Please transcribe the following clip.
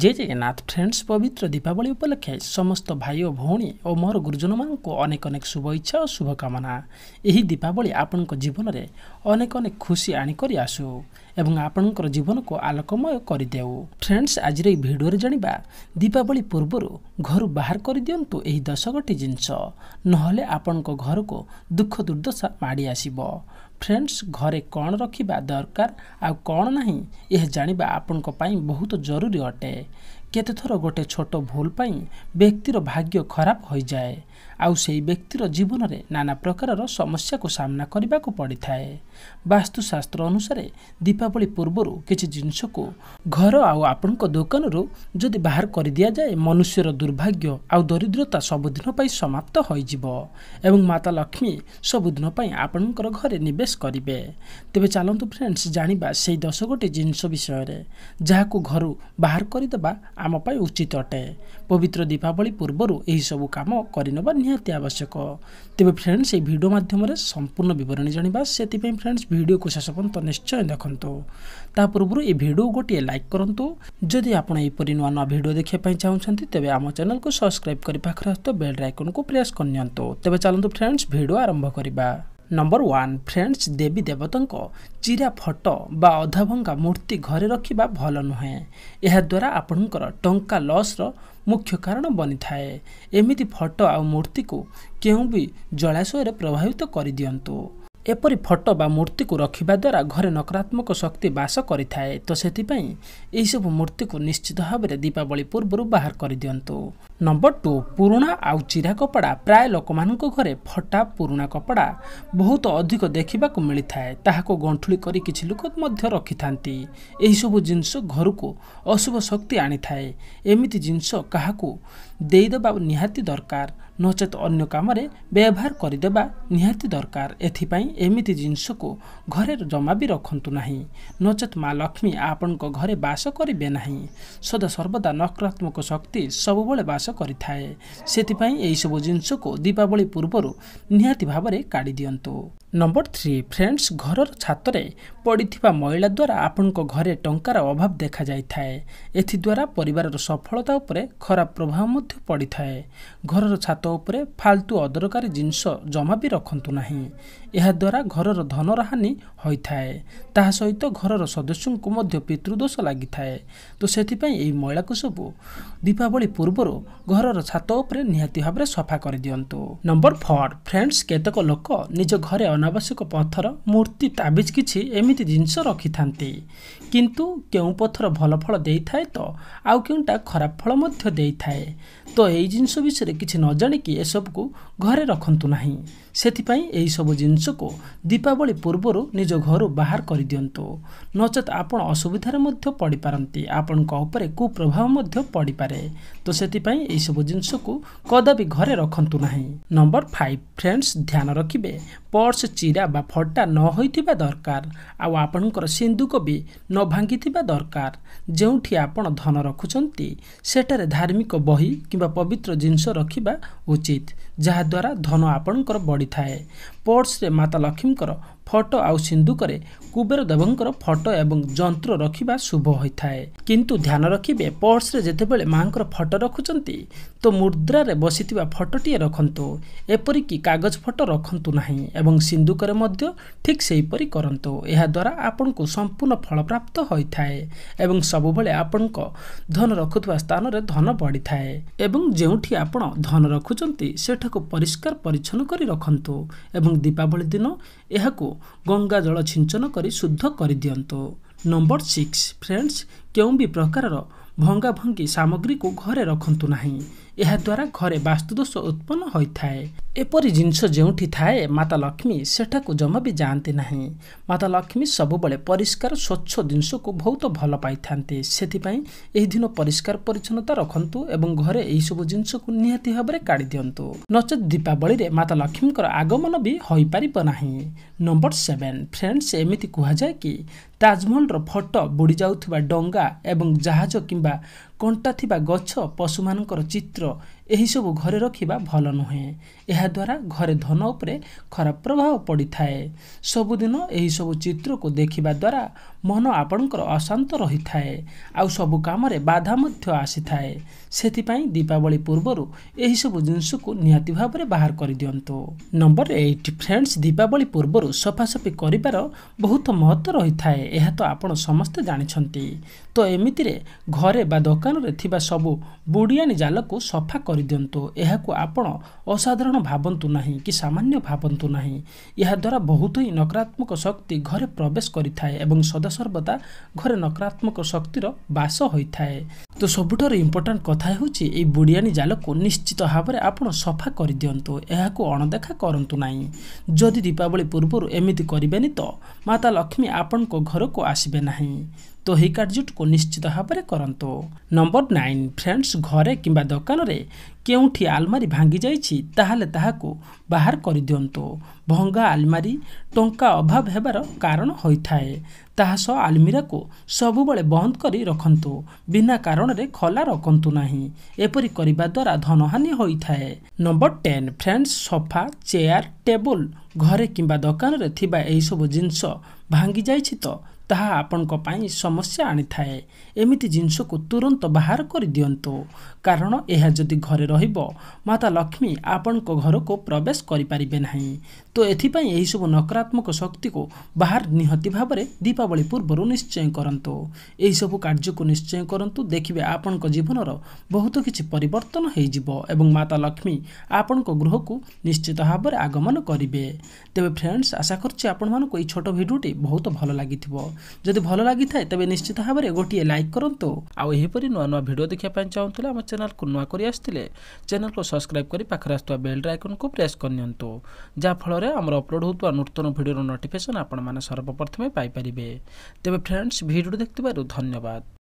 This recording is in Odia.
ଜେ ଜଗନ୍ନାଥ ଫ୍ରେଣ୍ଡସ୍ ପବିତ୍ର ଦୀପାବଳି ଉପଲକ୍ଷେ ସମସ୍ତ ଭାଇ ଓ ଭଉଣୀ ଓ ମୋର ଗୁରୁଜନମାନଙ୍କୁ ଅନେକ ଅନେକ ଶୁଭ ଇଚ୍ଛା ଓ ଶୁଭକାମନା ଏହି ଦୀପାବଳି ଆପଣଙ୍କ ଜୀବନରେ ଅନେକ ଅନେକ ଖୁସି ଆଣିକରି ଆସୁ ଏବଂ ଆପଣଙ୍କର ଜୀବନକୁ ଆଲୋକମୟ କରିଦେଉ ଫ୍ରେଣ୍ଡସ୍ ଆଜିର ଏହି ଭିଡ଼ିଓରେ ଜାଣିବା ଦୀପାବଳି ପୂର୍ବରୁ ଘରୁ ବାହାର କରିଦିଅନ୍ତୁ ଏହି ଦଶଗୋଟି ଜିନିଷ ନହେଲେ ଆପଣଙ୍କ ଘରକୁ ଦୁଃଖ ଦୁର୍ଦ୍ଦଶା ମାଡ଼ି ଆସିବ ଫ୍ରେଣ୍ଡସ୍ ଘରେ କ'ଣ ରଖିବା ଦରକାର ଆଉ କ'ଣ ନାହିଁ ଏହା ଜାଣିବା ଆପଣଙ୍କ ପାଇଁ ବହୁତ ଜରୁରୀ ଅଟେ କେତେଥର ଗୋଟେ ଛୋଟ ଭୁଲ ପାଇଁ ବ୍ୟକ୍ତିର ଭାଗ୍ୟ ଖରାପ ହୋଇଯାଏ ଆଉ ସେହି ବ୍ୟକ୍ତିର ଜୀବନରେ ନାନା ପ୍ରକାରର ସମସ୍ୟାକୁ ସାମ୍ନା କରିବାକୁ ପଡ଼ିଥାଏ ବାସ୍ତୁଶାସ୍ତ୍ର ଅନୁସାରେ ଦୀପାବଳି ପୂର୍ବରୁ କିଛି ଜିନିଷକୁ ଘର ଆଉ ଆପଣଙ୍କ ଦୋକାନରୁ ଯଦି ବାହାର କରିଦିଆଯାଏ ମନୁଷ୍ୟର ଦୁର୍ଭାଗ୍ୟ ଆଉ ଦରିଦ୍ରତା ସବୁଦିନ ପାଇଁ ସମାପ୍ତ ହୋଇଯିବ ଏବଂ ମାତା ଲକ୍ଷ୍ମୀ ସବୁଦିନ ପାଇଁ ଆପଣଙ୍କର ଘରେ ନିବେଶ କରିବେ ତେବେ ଚାଲନ୍ତୁ ଫ୍ରେଣ୍ଡସ୍ ଜାଣିବା ସେହି ଦଶ ଗୋଟି ଜିନିଷ ବିଷୟରେ ଯାହାକୁ ଘରୁ ବାହାର କରିଦେବା ଆମ ପାଇଁ ଉଚିତ ଅଟେ ପବିତ୍ର ଦୀପାବଳି ପୂର୍ବରୁ ଏହିସବୁ କାମ କରିନେବା ନିହାତି ଆବଶ୍ୟକ ତେବେ ଫ୍ରେଣ୍ଡସ୍ ଏହି ଭିଡ଼ିଓ ମାଧ୍ୟମରେ ସମ୍ପୂର୍ଣ୍ଣ ବିବରଣୀ ଜାଣିବା ସେଥିପାଇଁ ଫ୍ରେଣ୍ଡସ୍ ଭିଡ଼ିଓକୁ ଶେଷ ପର୍ଯ୍ୟନ୍ତ ନିଶ୍ଚୟ ଦେଖନ୍ତୁ ତା ପୂର୍ବରୁ ଏହି ଭିଡ଼ିଓ ଗୋଟିଏ ଲାଇକ୍ କରନ୍ତୁ ଯଦି ଆପଣ ଏହିପରି ନୂଆ ନୂଆ ଭିଡ଼ିଓ ଦେଖିବା ପାଇଁ ଚାହୁଁଛନ୍ତି ତେବେ ଆମ ଚ୍ୟାନେଲକୁ ସବସ୍କ୍ରାଇବ୍ କରି ପାଖରେ ଆସୁଥିବା ବେଲ୍ ଆଇକନ୍କୁ ପ୍ରେସ୍ କରିନିଅନ୍ତୁ ତେବେ ଚାଲନ୍ତୁ ଫ୍ରେଣ୍ଡସ୍ ଭିଡ଼ିଓ ଆରମ୍ଭ କରିବା ନମ୍ବର ୱାନ୍ ଫ୍ରେଣ୍ଡସ୍ ଦେବୀ ଦେବତାଙ୍କ ଚିରା ଫଟୋ ବା ଅଧାଭଙ୍ଗା ମୂର୍ତ୍ତି ଘରେ ରଖିବା ଭଲ ନୁହେଁ ଏହାଦ୍ୱାରା ଆପଣଙ୍କର ଟଙ୍କା ଲସ୍ର ମୁଖ୍ୟ କାରଣ ବନିଥାଏ ଏମିତି ଫଟୋ ଆଉ ମୂର୍ତ୍ତିକୁ କେଉଁ ବି ଜଳାଶୟରେ ପ୍ରଭାବିତ କରିଦିଅନ୍ତୁ ଏପରି ଫଟୋ ବା ମୂର୍ତ୍ତିକୁ ରଖିବା ଦ୍ୱାରା ଘରେ ନକାରାତ୍ମକ ଶକ୍ତି ବାସ କରିଥାଏ ତ ସେଥିପାଇଁ ଏହିସବୁ ମୂର୍ତ୍ତିକୁ ନିଶ୍ଚିତ ଭାବରେ ଦୀପାବଳି ପୂର୍ବରୁ ବାହାର କରିଦିଅନ୍ତୁ ନମ୍ବର ଟୁ ପୁରୁଣା ଆଉ ଚିରା କପଡ଼ା ପ୍ରାୟ ଲୋକମାନଙ୍କ ଘରେ ଫଟା ପୁରୁଣା କପଡ଼ା ବହୁତ ଅଧିକ ଦେଖିବାକୁ ମିଳିଥାଏ ତାହାକୁ ଗଣ୍ଠୁଳି କରି କିଛି ଲୋକ ମଧ୍ୟ ରଖିଥାନ୍ତି ଏହିସବୁ ଜିନିଷ ଘରକୁ ଅଶୁଭ ଶକ୍ତି ଆଣିଥାଏ ଏମିତି ଜିନିଷ କାହାକୁ ଦେଇଦେବା ନିହାତି ଦରକାର ନଚେତ୍ ଅନ୍ୟ କାମରେ ବ୍ୟବହାର କରିଦେବା ନିହାତି ଦରକାର ଏଥିପାଇଁ ଏମିତି ଜିନିଷକୁ ଘରେ ଜମା ବି ରଖନ୍ତୁ ନାହିଁ ନଚେତ୍ ମା ଲକ୍ଷ୍ମୀ ଆପଣଙ୍କ ଘରେ ବାସ କରିବେ ନାହିଁ ସଦାସର୍ବଦା ନକାରାତ୍ମକ ଶକ୍ତି ସବୁବେଳେ ବାସ କରିଥାଏ ସେଥିପାଇଁ ଏହିସବୁ ଜିନିଷକୁ ଦୀପାବଳି ପୂର୍ବରୁ ନିହାତି ଭାବରେ କାଢ଼ି ଦିଅନ୍ତୁ ନମ୍ବର ଥ୍ରୀ ଫ୍ରେଣ୍ଡସ୍ ଘରର ଛାତରେ ପଡ଼ିଥିବା ମଇଳା ଦ୍ୱାରା ଆପଣଙ୍କ ଘରେ ଟଙ୍କାର ଅଭାବ ଦେଖାଯାଇଥାଏ ଏଥିଦ୍ୱାରା ପରିବାରର ସଫଳତା ଉପରେ ଖରାପ ପ୍ରଭାବ ମଧ୍ୟ ପଡ଼ିଥାଏ ଘରର ଛାତ ଉପରେ ଫାଲତୁ ଅଦରକାରୀ ଜିନିଷ ଜମା ବି ରଖନ୍ତୁ ନାହିଁ ଏହାଦ୍ୱାରା ଘରର ଧନର ହାନି ହୋଇଥାଏ ତାହା ସହିତ ଘରର ସଦସ୍ୟଙ୍କୁ ମଧ୍ୟ ପିତୃଦୋଷ ଲାଗିଥାଏ ତ ସେଥିପାଇଁ ଏହି ମଇଳାକୁ ସବୁ ଦୀପାବଳି ପୂର୍ବରୁ ଘରର ଛାତ ଉପରେ ନିହାତି ଭାବରେ ସଫା କରିଦିଅନ୍ତୁ ନମ୍ବର ଫୋର୍ ଫ୍ରେଣ୍ଡସ୍ କେତେକ ଲୋକ ନିଜ ଘରେ ଅନାବଶ୍ୟକ ପଥର ମୂର୍ତ୍ତି ତାବିଜ କିଛି ଏମିତି ଜିନିଷ ରଖିଥାନ୍ତି କିନ୍ତୁ କେଉଁ ପଥର ଭଲ ଫଳ ଦେଇଥାଏ ତ ଆଉ କେଉଁଟା ଖରାପ ଫଳ ମଧ୍ୟ ଦେଇଥାଏ ତ ଏହି ଜିନିଷ ବିଷୟରେ କିଛି ନ ଜାଣିକି ଏସବୁକୁ ଘରେ ରଖନ୍ତୁ ନାହିଁ ସେଥିପାଇଁ ଏହିସବୁ ଜିନିଷକୁ ଦୀପାବଳି ପୂର୍ବରୁ ନିଜ ଘରୁ ବାହାର କରିଦିଅନ୍ତୁ ନଚେତ୍ ଆପଣ ଅସୁବିଧାରେ ମଧ୍ୟ ପଡ଼ିପାରନ୍ତି ଆପଣଙ୍କ ଉପରେ କୁପ୍ରଭାବ ମଧ୍ୟ ପଡ଼ିପାରେ ତ ସେଥିପାଇଁ ଏହିସବୁ ଜିନିଷକୁ କଦାପି ଘରେ ରଖନ୍ତୁ ନାହିଁ ନମ୍ବର ଫାଇଭ୍ ଫ୍ରେଣ୍ଡସ୍ ଧ୍ୟାନ ରଖିବେ ପର୍ସ ଚିରା ବା ଫଟା ନ ହୋଇଥିବା ଦରକାର ଆଉ ଆପଣଙ୍କର ସିନ୍ଦୁକ ବି ନ ଭାଙ୍ଗିଥିବା ଦରକାର ଯେଉଁଠି ଆପଣ ଧନ ରଖୁଛନ୍ତି ସେଠାରେ ଧାର୍ମିକ ବହି କିମ୍ବା ପବିତ୍ର ଜିନିଷ ରଖିବା ଉଚିତ ଯାହାଦ୍ୱାରା ଧନ ଆପଣଙ୍କର ବଢ଼ିଥାଏ ପର୍ସରେ ମାତା ଲକ୍ଷ୍ମୀଙ୍କର ଫଟୋ ଆଉ ସିନ୍ଦୁକରେ କୁବେର ଦେବଙ୍କର ଫଟୋ ଏବଂ ଯନ୍ତ୍ର ରଖିବା ଶୁଭ ହୋଇଥାଏ କିନ୍ତୁ ଧ୍ୟାନ ରଖିବେ ପର୍ସରେ ଯେତେବେଳେ ମାଆଙ୍କର ଫଟୋ ରଖୁଛନ୍ତି ତ ମୁଦ୍ରାରେ ବସିଥିବା ଫଟୋଟିଏ ରଖନ୍ତୁ ଏପରିକି କାଗଜ ଫଟୋ ରଖନ୍ତୁ ନାହିଁ ଏବଂ ସିନ୍ଦୁକରେ ମଧ୍ୟ ଠିକ୍ ସେହିପରି କରନ୍ତୁ ଏହାଦ୍ୱାରା ଆପଣଙ୍କୁ ସମ୍ପୂର୍ଣ୍ଣ ଫଳପ୍ରାପ୍ତ ହୋଇଥାଏ ଏବଂ ସବୁବେଳେ ଆପଣଙ୍କ ଧନ ରଖୁଥିବା ସ୍ଥାନରେ ଧନ ବଢ଼ିଥାଏ ଏବଂ ଯେଉଁଠି ଆପଣ ଧନ ରଖୁଛନ୍ତି ସେଠାକୁ ପରିଷ୍କାର ପରିଚ୍ଛନ୍ନ କରି ରଖନ୍ତୁ ଏବଂ ଏବଂ ଦୀପାବଳି ଦିନ ଏହାକୁ ଗଙ୍ଗା ଜଳ ଛିଞ୍ଚନ କରି ଶୁଦ୍ଧ କରିଦିଅନ୍ତୁ ନମ୍ବର ସିକ୍ସ ଫ୍ରେଣ୍ଡସ୍ କେଉଁ ବି ପ୍ରକାରର ଭଙ୍ଗାଭଙ୍ଗି ସାମଗ୍ରୀକୁ ଘରେ ରଖନ୍ତୁ ନାହିଁ ଏହାଦ୍ୱାରା ଘରେ ବାସ୍ତୁଦୋଷ ଉତ୍ପନ୍ନ ହୋଇଥାଏ ଏପରି ଜିନିଷ ଯେଉଁଠି ଥାଏ ମାତା ଲକ୍ଷ୍ମୀ ସେଠାକୁ ଜମା ବି ଯାଆନ୍ତି ନାହିଁ ମାତା ଲକ୍ଷ୍ମୀ ସବୁବେଳେ ପରିଷ୍କାର ସ୍ୱଚ୍ଛ ଜିନିଷକୁ ବହୁତ ଭଲ ପାଇଥାନ୍ତି ସେଥିପାଇଁ ଏହି ଦିନ ପରିଷ୍କାର ପରିଚ୍ଛନ୍ନତା ରଖନ୍ତୁ ଏବଂ ଘରେ ଏହିସବୁ ଜିନିଷକୁ ନିହାତି ଭାବରେ କାଢ଼ି ଦିଅନ୍ତୁ ନଚେତ୍ ଦୀପାବଳିରେ ମାତା ଲକ୍ଷ୍ମୀଙ୍କର ଆଗମନ ବି ହୋଇପାରିବ ନାହିଁ ନମ୍ବର ସେଭେନ୍ ଫ୍ରେଣ୍ଡସ୍ ଏମିତି କୁହାଯାଏ କି ତାଜମହଲର ଫଟୋ ବୁଡ଼ିଯାଉଥିବା ଡଙ୍ଗା ଏବଂ ଜାହାଜ କିମ୍ବା କଣ୍ଟା ଥିବା ଗଛ ପଶୁମାନଙ୍କର ଚିତ୍ର ଏହିସବୁ ଘରେ ରଖିବା ଭଲ ନୁହେଁ ଏହାଦ୍ୱାରା ଘରେ ଧନ ଉପରେ ଖରାପ ପ୍ରଭାବ ପଡ଼ିଥାଏ ସବୁଦିନ ଏହିସବୁ ଚିତ୍ରକୁ ଦେଖିବା ଦ୍ୱାରା ମନ ଆପଣଙ୍କର ଅଶାନ୍ତ ରହିଥାଏ ଆଉ ସବୁ କାମରେ ବାଧା ମଧ୍ୟ ଆସିଥାଏ ସେଥିପାଇଁ ଦୀପାବଳି ପୂର୍ବରୁ ଏହିସବୁ ଜିନିଷକୁ ନିହାତି ଭାବରେ ବାହାର କରିଦିଅନ୍ତୁ ନମ୍ବର ଏଇଟ୍ ଫ୍ରେଣ୍ଡସ୍ ଦୀପାବଳି ପୂର୍ବରୁ ସଫାସଫି କରିବାର ବହୁତ ମହତ୍ଵ ରହିଥାଏ ଏହା ତ ଆପଣ ସମସ୍ତେ ଜାଣିଛନ୍ତି ତ ଏମିତିରେ ଘରେ ବା ଦୋକାନରେ ଥିବା ସବୁ ବୁଡ଼ିଆଣି ଜାଲକୁ ସଫା କରି ଦିଅନ୍ତୁ ଏହାକୁ ଆପଣ ଅସାଧାରଣ ଭାବନ୍ତୁ ନାହିଁ କି ସାମାନ୍ୟ ଭାବନ୍ତୁ ନାହିଁ ଏହାଦ୍ୱାରା ବହୁତ ହିଁ ନକାରାତ୍ମକ ଶକ୍ତି ଘରେ ପ୍ରବେଶ କରିଥାଏ ଏବଂ ସଦାସର୍ବଦା ଘରେ ନକାରାତ୍ମକ ଶକ୍ତିର ବାସ ହୋଇଥାଏ ତ ସବୁଠାରୁ ଇମ୍ପୋର୍ଟାଣ୍ଟ କଥା ହେଉଛି ଏହି ବୁଡ଼ିଆଣି ଜାଲକୁ ନିଶ୍ଚିତ ଭାବରେ ଆପଣ ସଫା କରିଦିଅନ୍ତୁ ଏହାକୁ ଅଣଦେଖା କରନ୍ତୁ ନାହିଁ ଯଦି ଦୀପାବଳି ପୂର୍ବରୁ ଏମିତି କରିବେନି ତ ମାତା ଲକ୍ଷ୍ମୀ ଆପଣଙ୍କ ଘରକୁ ଆସିବେ ନାହିଁ ତ ଏହି କାର୍ଯ୍ୟଟିକୁ ନିଶ୍ଚିତ ଭାବରେ କରନ୍ତୁ ନମ୍ବର ନାଇନ୍ ଫ୍ରେଣ୍ଡସ୍ ଘରେ କିମ୍ବା ଦୋକାନରେ କେଉଁଠି ଆଲମାରୀ ଭାଙ୍ଗିଯାଇଛି ତାହେଲେ ତାହାକୁ ବାହାର କରିଦିଅନ୍ତୁ ଭଙ୍ଗା ଆଲମାରୀ ଟଙ୍କା ଅଭାବ ହେବାର କାରଣ ହୋଇଥାଏ ତାହା ସହ ଆଲମିରାକୁ ସବୁବେଳେ ବନ୍ଦ କରି ରଖନ୍ତୁ ବିନା କାରଣରେ ଖୋଲା ରଖନ୍ତୁ ନାହିଁ ଏପରି କରିବା ଦ୍ୱାରା ଧନହାନି ହୋଇଥାଏ number ten friends sofa chair table ଘରେ କିମ୍ବା ଦୋକାନରେ ଥିବା ଏହିସବୁ ଜିନିଷ ଭାଙ୍ଗିଯାଇଛି ତ ତାହା ଆପଣଙ୍କ ପାଇଁ ସମସ୍ୟା ଆଣିଥାଏ ଏମିତି ଜିନିଷକୁ ତୁରନ୍ତ ବାହାର କରିଦିଅନ୍ତୁ କାରଣ ଏହା ଯଦି ଘରେ ରହିବ ମାତା ଲକ୍ଷ୍ମୀ ଆପଣଙ୍କ ଘରକୁ ପ୍ରବେଶ କରିପାରିବେ ନାହିଁ ତ ଏଥିପାଇଁ ଏହିସବୁ ନକାରାତ୍ମକ ଶକ୍ତିକୁ ବାହାର ନିହାତି ଭାବରେ ଦୀପାବଳି ପୂର୍ବରୁ ନିଶ୍ଚୟ କରନ୍ତୁ ଏହିସବୁ କାର୍ଯ୍ୟକୁ ନିଶ୍ଚୟ କରନ୍ତୁ ଦେଖିବେ ଆପଣଙ୍କ ଜୀବନର ବହୁତ କିଛି ପରିବର୍ତ୍ତନ ହୋଇଯିବ ଏବଂ ମାତା ଲକ୍ଷ୍ମୀ ଆପଣଙ୍କ ଗୃହକୁ ନିଶ୍ଚିତ ଭାବରେ ଆଗମନ କରିବେ ତେବେ ଫ୍ରେଣ୍ଡସ୍ ଆଶା କରୁଛି ଆପଣମାନଙ୍କୁ ଏହି ଛୋଟ ଭିଡ଼ିଓଟି ବହୁତ ଭଲ ଲାଗିଥିବ ଯଦି ଭଲ ଲାଗିଥାଏ ତେବେ ନିଶ୍ଚିତ ଭାବରେ ଗୋଟିଏ ଲାଇକ୍ କରନ୍ତୁ ଆଉ ଏହିପରି ନୂଆ ନୂଆ ଭିଡ଼ିଓ ଦେଖିବା ପାଇଁ ଚାହୁଁଥିଲେ ଆମ ଚ୍ୟାନେଲକୁ ନୂଆ କରି ଆସିଥିଲେ ଚ୍ୟାନେଲକୁ ସବସ୍କ୍ରାଇବ୍ କରି ପାଖରେ ଆସୁଥିବା ବେଲ୍ର ଆଇକନ୍କୁ ପ୍ରେସ୍ କରିନିଅନ୍ତୁ ଯାହାଫଳରେ ଆମର ଅପଲୋଡ଼ ହେଉଥିବା ନୂତନ ଭିଡ଼ିଓର ନୋଟିଫିକେସନ୍ ଆପଣମାନେ ସର୍ବପ୍ରଥମେ ପାଇପାରିବେ ତେବେ ଫ୍ରେଣ୍ଡସ୍ ଭିଡ଼ିଓ ଦେଖିଥିବାରୁ ଧନ୍ୟବାଦ